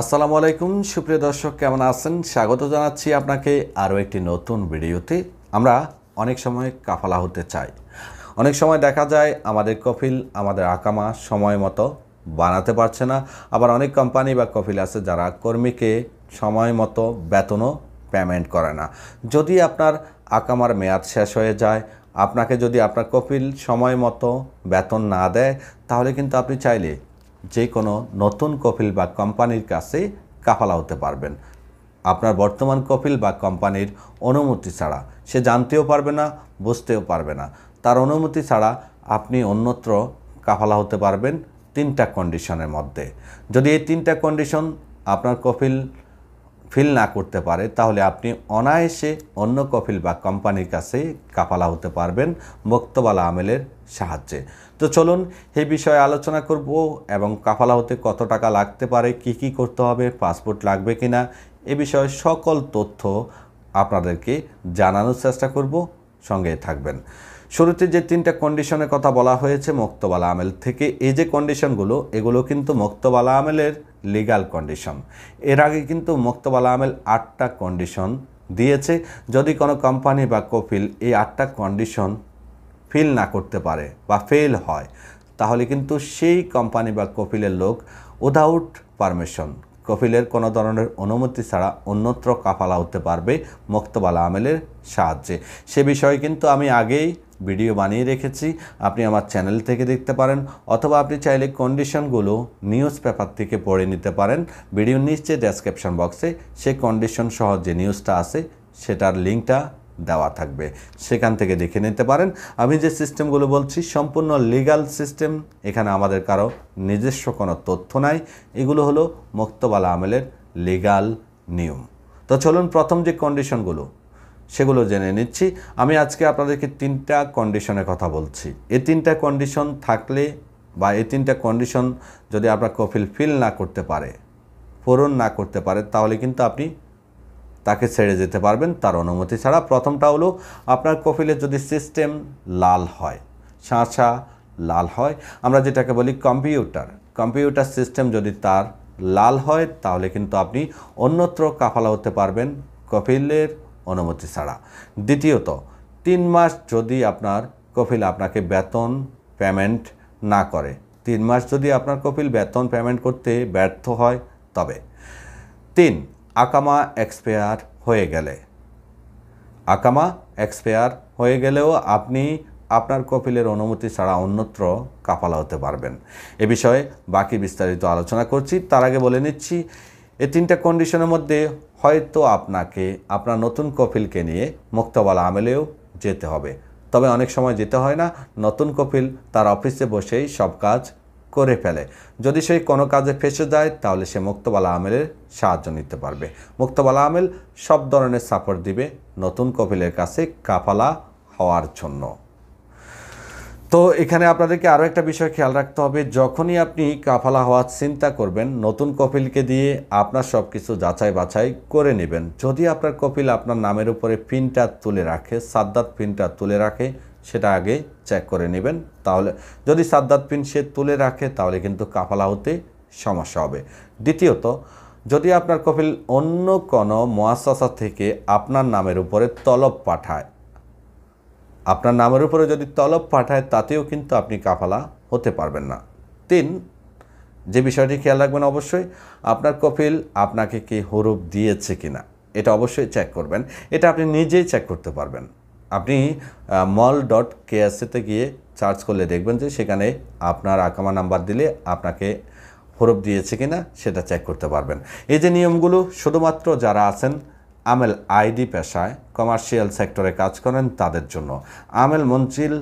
আসসালামু আলাইকুম সুপ্রিয় দর্শক কেমন আছেন স্বাগত জানাচ্ছি আপনাকে আরও একটি নতুন ভিডিওতে আমরা অনেক সময় কাফালা হতে চাই অনেক সময় দেখা যায় আমাদের কফিল আমাদের আকামা সময় মতো বানাতে পারছে না আবার অনেক কোম্পানি বা কফিল আছে যারা কর্মীকে সময় মতো বেতনও পেমেন্ট করে না যদি আপনার আকামার মেয়াদ শেষ হয়ে যায় আপনাকে যদি আপনার কফিল সময় মতো বেতন না দেয় তাহলে কিন্তু আপনি চাইলে যে কোনো নতুন কফিল বা কোম্পানির কাছে কাফালা হতে পারবেন আপনার বর্তমান কফিল বা কোম্পানির অনুমতি ছাড়া সে জানতেও পারবে না বুঝতেও পারবে না তার অনুমতি ছাড়া আপনি অন্যত্র কাফালা হতে পারবেন তিনটা কন্ডিশনের মধ্যে যদি এই তিনটা কন্ডিশন আপনার কফিল ফিল না করতে পারে তাহলে আপনি অনায়াসে অন্য কফিল বা কোম্পানির কাছে কাপালা হতে পারবেন মুক্তবালা আমেলের সাহায্যে তো চলুন এই বিষয়ে আলোচনা করব এবং কাফালা হতে কত টাকা লাগতে পারে কি কি করতে হবে পাসপোর্ট লাগবে কি না এ বিষয়ে সকল তথ্য আপনাদেরকে জানানোর চেষ্টা করব সঙ্গে থাকবেন শুরুতে যে তিনটা কন্ডিশনের কথা বলা হয়েছে মোক্তবালা আমেল থেকে এই যে কন্ডিশনগুলো এগুলো কিন্তু মোক্তবালা আমেলের লিগাল কন্ডিশন এর আগে কিন্তু মোক্তবালা আমেল আটটা কন্ডিশন দিয়েছে যদি কোনো কোম্পানি বা কফিল এই আটটা কন্ডিশন ফিল না করতে পারে বা ফেল হয় তাহলে কিন্তু সেই কোম্পানি বা কফিলের লোক উদাউট পারমিশন কফিলের কোনো ধরনের অনুমতি ছাড়া অন্যত্র কাফালা হতে পারবে মুক্তবালা আমেলের সাহায্যে সে বিষয়ে কিন্তু আমি আগেই ভিডিও বানিয়ে রেখেছি আপনি আমার চ্যানেল থেকে দেখতে পারেন অথবা আপনি চাইলে কন্ডিশনগুলো নিউজ পেপার থেকে পড়ে নিতে পারেন ভিডিও নিচ্ছে ডেসক্রিপশান বক্সে সেই কন্ডিশন সহ যে নিউজটা আছে সেটার লিঙ্কটা দেওয়া থাকবে সেখান থেকে দেখে নিতে পারেন আমি যে সিস্টেমগুলো বলছি সম্পূর্ণ লিগাল সিস্টেম এখানে আমাদের কারো নিজস্ব কোনো তথ্য নাই এগুলো হলো মুক্তবালা আমেলের লিগাল নিয়ম তো চলুন প্রথম যে কন্ডিশনগুলো সেগুলো জেনে নিচ্ছি আমি আজকে আপনাদেরকে তিনটা কন্ডিশনের কথা বলছি এই তিনটা কন্ডিশন থাকলে বা এই তিনটা কন্ডিশন যদি আপনার কফিল ফিল না করতে পারে পূরণ না করতে পারে তাহলে কিন্তু আপনি তাকে ছেড়ে যেতে পারবেন তার অনুমতি ছাড়া প্রথমটা হলো আপনার কফিলের যদি সিস্টেম লাল হয় ছাঁচা লাল হয় আমরা যেটাকে বলি কম্পিউটার কম্পিউটার সিস্টেম যদি তার লাল হয় তাহলে কিন্তু আপনি অন্যত্র কাফালা হতে পারবেন কফিলের অনুমতি ছাড়া দ্বিতীয়ত তিন মাস যদি আপনার কফিল আপনাকে বেতন পেমেন্ট না করে তিন মাস যদি আপনার কফিল বেতন পেমেন্ট করতে ব্যর্থ হয় তবে তিন আকামা এক্সপায়ার হয়ে গেলে আকামা এক্সপায়ার হয়ে গেলেও আপনি আপনার কপিলের অনুমতি ছাড়া অন্যত্র কাপালা হতে পারবেন এ বিষয়ে বাকি বিস্তারিত আলোচনা করছি তার আগে বলে নিচ্ছি এই তিনটা কন্ডিশনের মধ্যে হয়তো আপনাকে আপনার নতুন কপিলকে নিয়ে মুক্তবালা আমেলেও যেতে হবে তবে অনেক সময় যেতে হয় না নতুন কপিল তার অফিসে বসেই সব কাজ করে ফেলে যদি সে কোনো কাজে ফেসে যায় তাহলে সে মুক্তবালা আমেলের সাহায্য নিতে পারবে মুক্তবালা আমেল সব ধরনের সাপোর্ট দিবে নতুন কপিলের কাছে কাফালা হওয়ার জন্য তো এখানে আপনাদেরকে আরও একটা বিষয় খেয়াল রাখতে হবে যখনই আপনি কাফালা হওয়ার চিন্তা করবেন নতুন কপিলকে দিয়ে আপনার সব কিছু যাচাই বাছাই করে নেবেন যদি আপনার কপিল আপনার নামের উপরে পিনটা তুলে রাখে সাদ্দাত পিনটা তুলে রাখে সেটা আগে চেক করে নেবেন তাহলে যদি সাদ্দাত পিন সে তুলে রাখে তাহলে কিন্তু কাপালা হতে সমস্যা হবে দ্বিতীয়ত যদি আপনার কপিল অন্য কোনো মোয়াসাসা থেকে আপনার নামের উপরে তলব পাঠায় আপনার নামের উপরে যদি তলব পাঠায় তাতেও কিন্তু আপনি কাফালা হতে পারবেন না তিন যে বিষয়টি খেয়াল রাখবেন অবশ্যই আপনার কপিল আপনাকে কি হরুপ দিয়েছে কিনা এটা অবশ্যই চেক করবেন এটা আপনি নিজেই চেক করতে পারবেন আপনি মল ডট কেএসসিতে গিয়ে সার্চ করলে দেখবেন যে সেখানে আপনার আকামা নাম্বার দিলে আপনাকে হরফ দিয়েছে কিনা সেটা চেক করতে পারবেন এই যে নিয়মগুলো শুধুমাত্র যারা আছেন আমেল আইডি পেশায় কমার্শিয়াল সেক্টরে কাজ করেন তাদের জন্য আমেল মঞ্চিল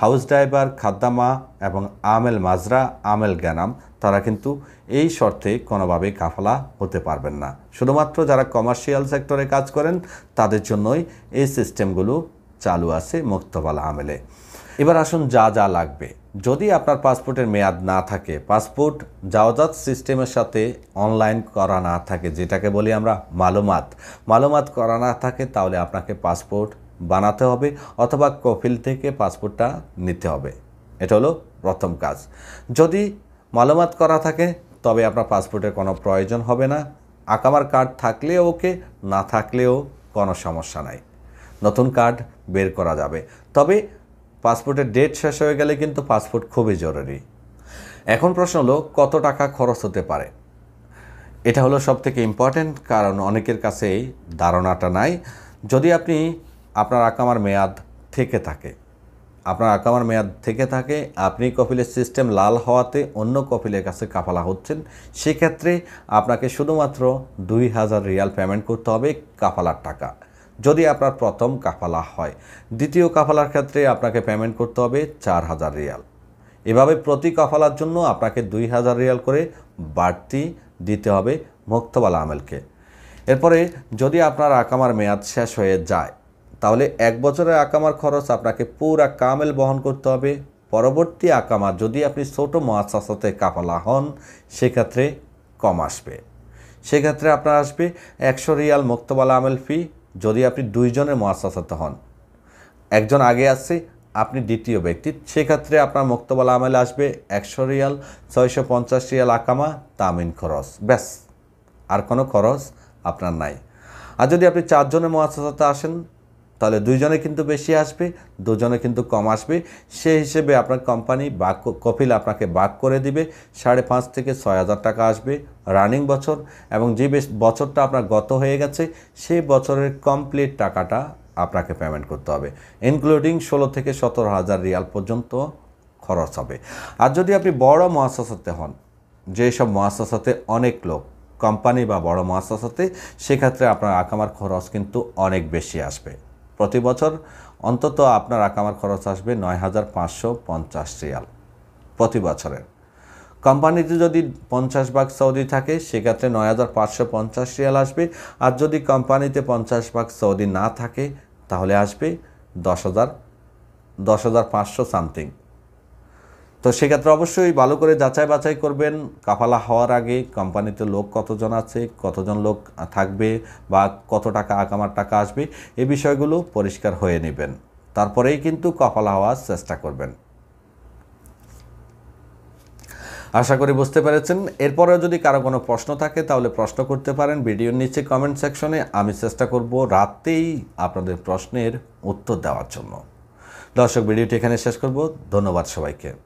হাউস ড্রাইভার খাদ্দামা এবং আমেল মাজরা আমেল গ্যানাম তারা কিন্তু এই শর্তে কোনোভাবে কাফালা হতে পারবেন না শুধুমাত্র যারা কমার্শিয়াল সেক্টরে কাজ করেন তাদের জন্যই এই সিস্টেমগুলো চালু আছে মুক্তবাল আমেলে এবার আসুন যা যা লাগবে যদি আপনার পাসপোর্টের মেয়াদ না থাকে পাসপোর্ট যাওয়াজাত সিস্টেমের সাথে অনলাইন করা না থাকে যেটাকে বলি আমরা মালুমাত মালুমাত করা না থাকে তাহলে আপনাকে পাসপোর্ট বানাতে হবে অথবা কফিল থেকে পাসপোর্টটা নিতে হবে এটা হলো প্রথম কাজ যদি মালামত করা থাকে তবে আপনার পাসপোর্টের কোনো প্রয়োজন হবে না আকামার কার্ড থাকলে ওকে না থাকলেও কোনো সমস্যা নাই নতুন কার্ড বের করা যাবে তবে পাসপোর্টের ডেট শেষ হয়ে গেলে কিন্তু পাসপোর্ট খুবই জরুরি এখন প্রশ্ন হলো কত টাকা খরচ হতে পারে এটা হলো সবথেকে ইম্পর্ট্যান্ট কারণ অনেকের কাছে এই ধারণাটা নাই যদি আপনি আপনার আকামার মেয়াদ থেকে থাকে আপনার আকামার মেয়াদ থেকে থাকে আপনি কফিলের সিস্টেম লাল হওয়াতে অন্য কফিলের কাছে কাফালা হচ্ছেন সেক্ষেত্রে আপনাকে শুধুমাত্র দুই হাজার রিয়াল পেমেন্ট করতে হবে কাফালার টাকা যদি আপনার প্রথম কাফালা হয় দ্বিতীয় কাফালার ক্ষেত্রে আপনাকে পেমেন্ট করতে হবে চার হাজার রিয়াল এভাবে প্রতি কাফালার জন্য আপনাকে দুই হাজার রিয়াল করে বাড়তি দিতে হবে মুক্তবালা আমেলকে এরপরে যদি আপনার আকামার মেয়াদ শেষ হয়ে যায় তাহলে এক বছরের আকামার খরচ আপনাকে পুরা কামেল বহন করতে হবে পরবর্তী আকামা যদি আপনি ছোটো মহাসাসাতে কাপালা হন সেক্ষেত্রে কম আসবে সেক্ষেত্রে আপনার আসবে একশো রিয়াল মুক্তবালা আমেল ফি যদি আপনি দুইজনের মহাসাসাতে হন একজন আগে আসছে আপনি দ্বিতীয় ব্যক্তি সেক্ষেত্রে আপনার মুক্তবালা আমেল আসবে একশো রিয়াল ছয়শো পঞ্চাশ রিয়াল আকামা তামিন খরচ ব্যাস আর কোনো খরচ আপনার নাই আর যদি আপনি চারজনের মহাসাসাতে আসেন তাহলে দুইজনে কিন্তু বেশি আসবে দুজনে কিন্তু কম আসবে সে হিসেবে আপনার কোম্পানি বাক কপিল আপনাকে বাক করে দিবে সাড়ে পাঁচ থেকে ছয় হাজার টাকা আসবে রানিং বছর এবং যে বছরটা আপনার গত হয়ে গেছে সেই বছরের কমপ্লিট টাকাটা আপনাকে পেমেন্ট করতে হবে ইনক্লুডিং ষোলো থেকে সতেরো হাজার রিয়াল পর্যন্ত খরচ হবে আর যদি আপনি বড় মহাসাসাতে হন যেসব মহাসাসাতে অনেক লোক কোম্পানি বা বড় মহাসাসাতে সেক্ষেত্রে আপনার আকামার খরচ কিন্তু অনেক বেশি আসবে প্রতি বছর অন্তত আপনার আকামার খরচ আসবে নয় হাজার পাঁচশো পঞ্চাশ রিয়াল প্রতি বছরের কোম্পানিতে যদি পঞ্চাশ ভাগ সৌদি থাকে সেক্ষেত্রে নয় হাজার পাঁচশো পঞ্চাশ রিয়াল আসবে আর যদি কোম্পানিতে পঞ্চাশ ভাগ সৌদি না থাকে তাহলে আসবে দশ হাজার দশ হাজার পাঁচশো সামথিং তো সেক্ষেত্রে অবশ্যই ভালো করে যাচাই বাছাই করবেন কাফালা হওয়ার আগে কোম্পানিতে লোক কতজন আছে কতজন লোক থাকবে বা কত টাকা আকামার টাকা আসবে এই বিষয়গুলো পরিষ্কার হয়ে নেবেন তারপরেই কিন্তু কাফালা হওয়ার চেষ্টা করবেন আশা করি বুঝতে পেরেছেন এরপরেও যদি কারো কোনো প্রশ্ন থাকে তাহলে প্রশ্ন করতে পারেন ভিডিওর নিচে কমেন্ট সেকশনে আমি চেষ্টা করব রাতেই আপনাদের প্রশ্নের উত্তর দেওয়ার জন্য দর্শক ভিডিওটি এখানে শেষ করব ধন্যবাদ সবাইকে